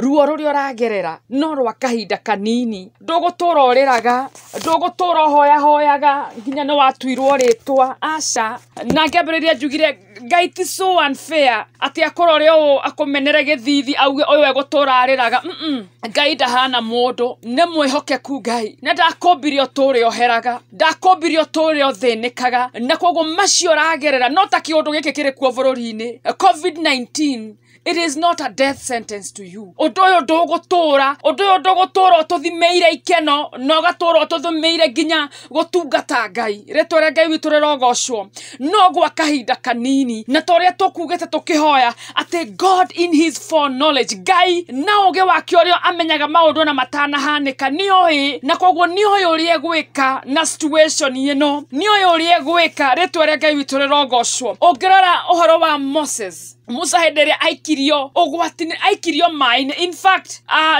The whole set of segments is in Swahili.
ruo ruria uragerera no rwa kahinda kanini tå ra å hoyahoyaga nginya nä watuirwo ritwa aca na ngiambiriria njugire ngai ti so unfair ati akå menere gä thithi auge ũyũ egũtũra raga ngai ndahana nä mwä hokeku ngai na tå rä oheraga thä nä kaga na koguo macio ragerera no ta kä kä rä kuo rå inĩ covid-19 it is not a death sentence to you gå tå ra å tå thimä ire ikeno na thimä ire nginya tungata ngai rä a ngai witu rirogocwo no gwa kahinda kanini na ta tå kä hoya atä god in his foreknowledge ngai na gä wake a amenyaga ndå na nä oä na koguo e ũrĩa ka na situation ĩno nioĩ ũrĩa egwĩka rä a ngai ngä rora å horo wa moses musa hä ndä ä rä a aikirio å gwati nä aikirio maä-inä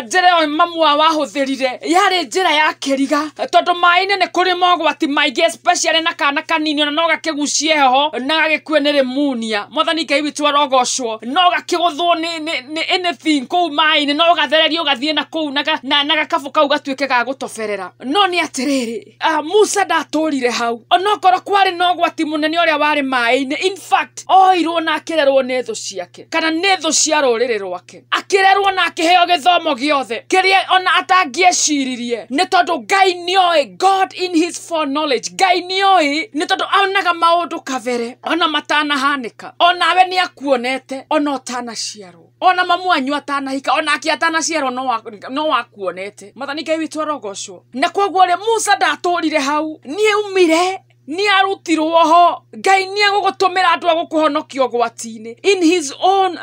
njä ra ä mamwe wahå thä rire yarä njä ra ya kä riga tondå maä-inä nä kå rä mogwati maingä na kana kanini ona no gakä gucie heho na gagä kue nä rä munia mwathani ngai witå arogocwo no gakä gå thwo nä anything kå u maä-inä no gathererio gathiä na kå u na gakabå kau gatuä ke ga gå toberera no nä atä rä rä musa ndatå rire hau onokorwo kwarä na å gwati må nene å rä a warä maä-inä oirwo na akä rerwo nä thå ciake kana nĩ thũ cia rä rwake rerwo na othe kä rä a ona atangäeciririe nä tondå ngai nĩoĩ god in his foreknowledge ngai nĩoĩ nĩ tondũ onaga maũndũ kabere ona ka onawe nä akuonete ona ũtanaciarwo ona mamu anyu atanahika onake atanaciarwo no wakuonete no wa mathani ngai witũ arogocwo na kwoguo rĩ musa rire hau niĩ umire nä arutirwo ho ngai nä agågåtåmä ra andå agå in his own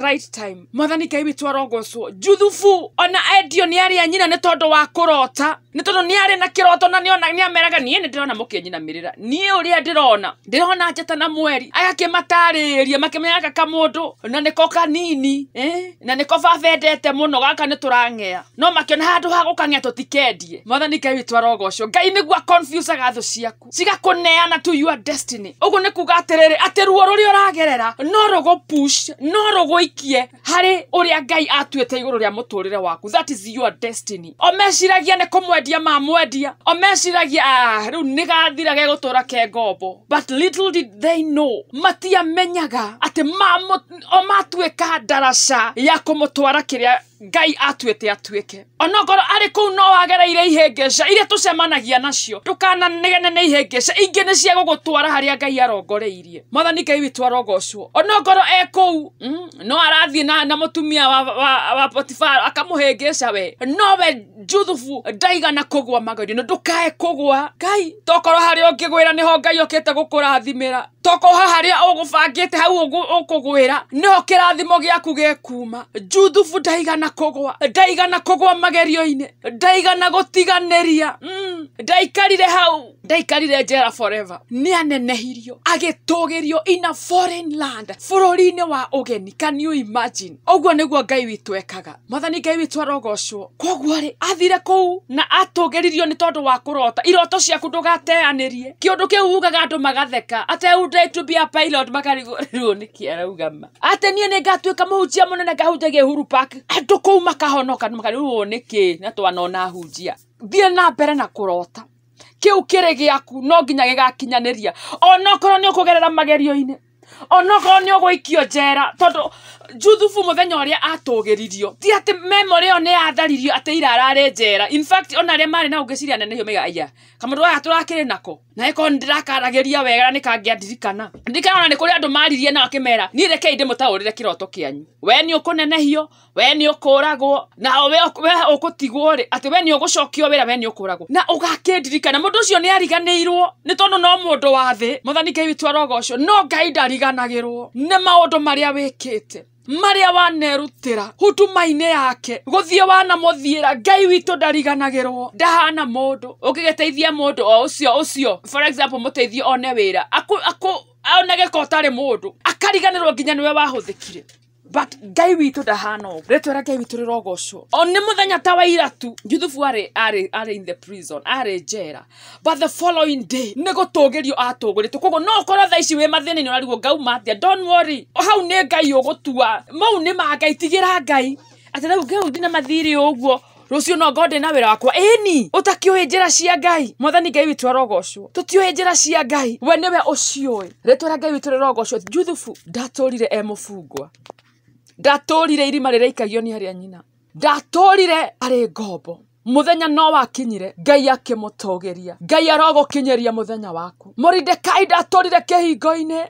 right time mwathani ngai witå arogocwo juthubu ona endio nä arä a nyina nä tondå wa kurota ni nä tondå nä na kiroto na nä ameraga niä nä ndärona må kä nyinamä rä ra niä å rä a ndä njata na mweri agakä matarä ria makä menyaga ka må na nä ko kanini eh? na nä ko babendete muno gaka ni turangea no makiona handu handå ha gå kang'ea tå tikendie mwathani ngai witå arogocwo ngai nä confuse agatå ciaku cigaku kuneana to your destiny uguo nä kuga atärä atä ruo rå rä a å ragerera no rå gå push no rå gå ikie harä å rä a ngai atuä igå rå rä a må tå rä re waku that is your destiny o meciragia nä kå mwendia mamwendia o meciragia ah, rä u nä gathira gegå tå ra ke ngombo but little did they know matiamenyaga atä o matuä ka ndaraca ya kå må twara kä rä a ngai atwĩte atwĩke onokorwo arĩ kũu no wagereire ihĩngĩca iria tũcemanagia nacio ndũkananegene nĩ ihĩngĩca ingĩ nĩ cia gugutwara harĩa ngai arongoreirie mwathani ngai witũ arogocwo ngoro e kũu mm, no arathiĩ na, na mutumia wa, wa, wa potifara akamũhĩngĩca we nowe juthubu ndaigana kũgwa magũrũ na ndũkae kũgwa ngai tokorwo harĩa ũngĩgwĩra ho ngai okĩte gũkũrathimĩra tokoha haria ugubangite hau ukugwira niho kirathimo giaku gekuma juthubu ndaigana kugwa ndaigana kugwa magerio-ini ndaigana gutiganiria mm ndaikarire hau ndaikarire njera forever nä anenehirio rio ina foreign land inä wa ũgeni can you imagine nä guo ngai witũ ekaga mwathani ngai witũ arogocwo koguo rä athire kũu na atũgĩririo nä tondå wa rota iroto ciaku ndũgateanĩrie kä kĩu ugaga andũ magatheka ateundai to be a pilot makarigwo nĩkĩ arauga ma atĩ niĩ nĩ ngatuĩka mũhunjia mũnene ngahunjagia huru park andå kũu makahonoka makarigwo nĩkĩ na twanona hunjia thiä na mbere na kå rota kä u kä rä gä aku no nginya gä gakinyanä ria onokorwo nä å kå gerera magerio-inä onokorwo nä å gå ikio njera tondå juthubu muthenya uria atugiririo ti ati memory yo ni atharirio ati ira ararä njera in fact ona aria marä na ngiciria nene hiå maiga aya kamundu gaka turakirä nako na iko ndirakaragäria wega na nikangiandirikana ndirikana ona nä kå rä andå maririe nao akämera niä rekei ndä må taå rä re kä roto kä anyu we nä å kå nenehio we nä å kå ragwo na we å kå tigwo rä atä we nä å gå cokio wä ra we nä å kå ragwo na å gakä ndirikana må ndå å cio nä ariganä irwo nä tondå no må ndå wa thä må thani ngai witwarogocwo no ngai ndariganagä rwo nä maå ndå marä a wä kä te maria wanerutira hutuma-inĩ yake gũthiĩ wanamũthiĩra ngai witũ ndariganagĩrwo ndahana mũndũ ũngĩgĩteithia mũndũ o ucio ucio for example muteithie one wĩra aku aku one gĩko ũtarĩ akariganirwo akariganĩrwo nginya nĩwe wahũthĩkire but ngai witå ndahana å guo rä ngai witå rä rogocwo o nä må thenya ta wa ira tu juthubu arä in the prison arä njera but the following day nä gå tå gä rio atå gå rä tå koguo no å korwo tha ici wä mathä na-inä å rarigwo ngauma atä don't worry hau nä ngai å gå tua mau nä ma ngai tigä ra ngai atä rä u ngä na mathirä å guo rucio no ngode na wira wakwa eni utakiuhi njira cia ngai mwathani ngai witu arogocwo tutiuhi njira cia ngai we niwe uciui ritwa ria ngai witu rirogocwo juthubu ndaturire e mufungwa ndatũrire irima rĩraikagio nĩ arĩa nyina ndatũrire arĩ ngombo muthenya no wakinyire ngai akĩmũtũgĩria ngai arogũkinyĩria mũthenya waku mũridekai ndatũrire kĩhingo-inĩ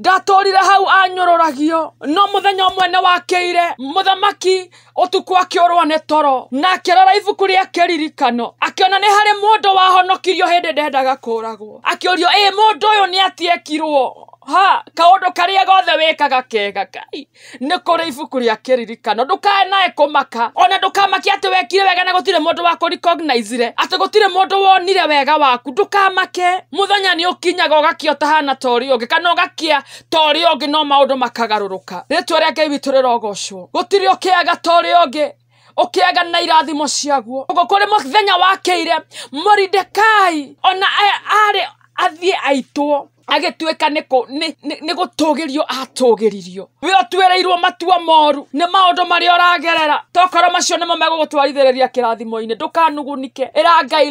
ndatũrire hau anyũrũragio no mũthenya ũmwe nĩ wakĩire mũthamaki ũtukũ akĩũrwo nĩ toro na akĩrora ibuku rĩa kĩririkano akĩona nĩ harĩ mũndũ wahonokirio hĩndĩ ndendaga kũũragwo akĩũrio ĩĩ mũndũ ũyũ nĩ atiekirwo ha kaundu karia gothe wikaga kega kai ni kuri ibuku ria kiririkano ndukae nae kumaka ona ndukamaki ati wekire wega na gutire mundu wa kurecognizeire ati gutire mundu wonire wega waku ndukamake muthenya ni ukinyaga ugakiota hana tori ungi kana ugakia tori ungi no maundu makagarũrũka ritwa ria ngai witå rĩrogocwo gũtirĩ ũkĩaga torĩ ũngĩ aga na irathimo ciaguo ũguo kũrĩ mũthenya wakĩire moridekai ona arĩ athiĩ aitwo agätuä nä gå tå gä rio atå gä ririo wä tuä rä irwo matua moru nä maå ndå marä a å ragerera tokorwo macio nä mo megå gå twarithä rä ria kä rathimo-inä ndå kanugunike ä ra ngai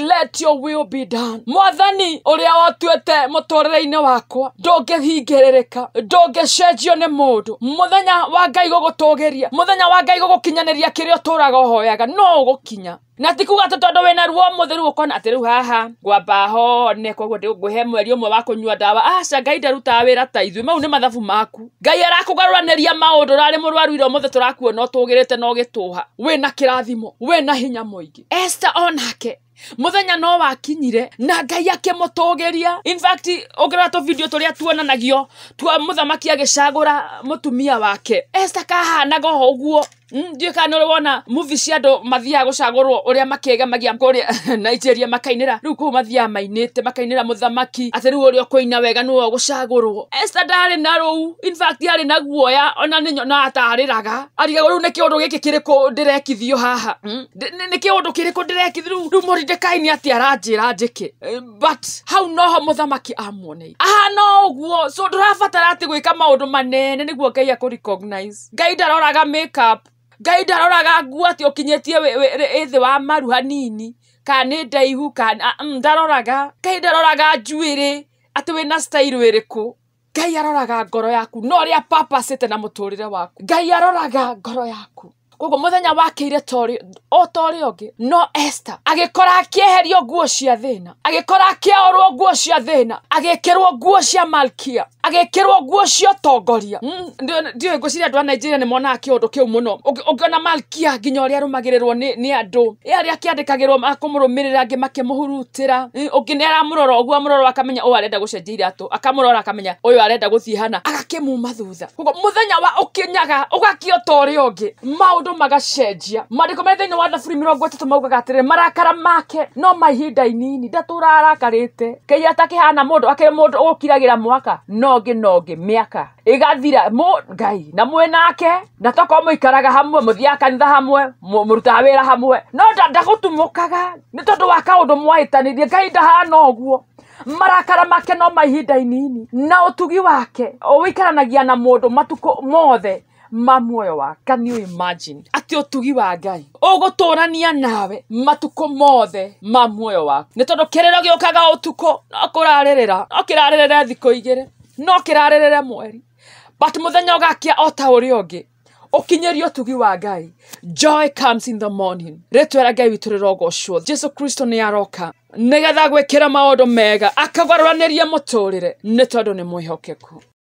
mwathani å rä a te må tå rä re-inä wakwa ndå ngä hingä rä rä ka ndå ngä cenjio nä må ndå må thenya wa ngai gå gå tå gä ria må thenya wa ngai gå gå kinyanä ria kä rä a å tå raga å hoyaga no å gå kinya na tikuga atä tondå wä na ruo må theru rä u atä rä u haha ngwamba hone koguo ngå he mweri å mwe wa kå nyua ndawa aca ngai ndarutaga wä ra ta ithuä mau nä mathabu maku ngai arakå garå maå ndå rarä må rwaru ira må thä tå rakuona å tå gä rä te na å gä tå ha wä na kä rathimo na hinya måingä esta onake muthenya no wakinyire na ngai akimutugiria in fact ongera tu video turia tuonanagio twa muthamaki agicagura mutumia wake esta kahanaga oho uguo Mm, ndiä kana nä å wona muvi cia andå mathiaga gå cagårwo å rä a makegemagia kå rä nigeria makainä rä u kå u mathiaga mainä te makainä thamaki atä rä u å rä a å kå ina wega nä we gå cagå rwo ndarä na rå u arä na guoya ona nä nyonaga tarä raga arigagwo rä u nä kä å ndå gä kä kä rä kå ndä rekithio haha nä kä mm, å ndå kä rä kå ndä rekithi rä u rä u morindekai nä atä aranjä ra njä kä eh, hau noho må thamaki amuoneire aha no å guo so ndå rabatara atä gwä ka maå ndå manene nä guo ngai akå ngai ndaroraga Ngai ndaroraga nguo atĩ ũkinyĩtie thä wa maru hanini kana nä ndaihu kana ah, mm, ndaroraga Ngai ndaroraga wä na ä rä kå Ngai aroraga ngoro yaku no rä a te na må tå rä re waku Ngai aroraga ngoro yaku koguo muthenya wakĩire o ta ũrĩa ũngĩ no esta agĩkora akĩeherio nguo cia thĩna agĩkora akĩaorwo nguo cia thĩna agĩkĩrwo nguo cia malkia agĩkĩrwo nguo cia ũtongoria mm, ndiũĩ ngwĩciria andũ a nigeria nĩ monaga kĩũndũ kĩu mũno ũngĩona malkia nginya ũrĩa arũmagĩrĩrwo nĩ andũ ĩ arĩa akĩandĩkagĩrwo makũmũrũmĩrĩra angĩ makĩmũhurutĩra ũngĩ nĩ aramũrora ũguo amũrora akamenya ũyũ arenda gũcenjia iratũ akamũrora akamenya ũyũ arenda gũthiĩ hana agakĩmuma thutha koguo mũthenya wa ũkinyaga ũgakĩota ũrĩa ũngĩ maũndũ magacenjia mariko methainĩ wa thaburi mĩrongo ĩtatũ maugaga atĩrĩ marakara make no mahinda inini ndatũra arakarĩte kĩia ta kĩhana mũndũ akĩrĩ mũndũ ũkiragĩra mwaka nongĩ nongĩ aka ĩgathira mũ ngai na mwĩ nake na tokorwo mũikaraga hamwe mũthiaga kanitha hamwe mũrutaga wĩra hamwe no ndagũtumũkaga nĩ tondũ wa kaũndũ mwahĩtanĩrie ngai ndahana guo marakara make no mahinda inini na tugi wake ikaranagia na ndå matukå mothe mamuoyo waka nä å imagine atä å tugi wa ngai å gå tå rania nawe matukå mothe ma muoyo waku nä tondå kä rä ro gä å kaga å tukå no kå rarä ra no rarä rä re thikå igä rä no kä rarä rä re mweri but muthenya thenya å uri o ta å rä a å ngä å kinyä å tugi wa ngai joy comes in the morning rä twa ngai witå rä rogocwo jesu kristo nä aroka nä getha gwä kä maå ndå mega akagwarå ranä ni må tå rä re nä tondå nä mwä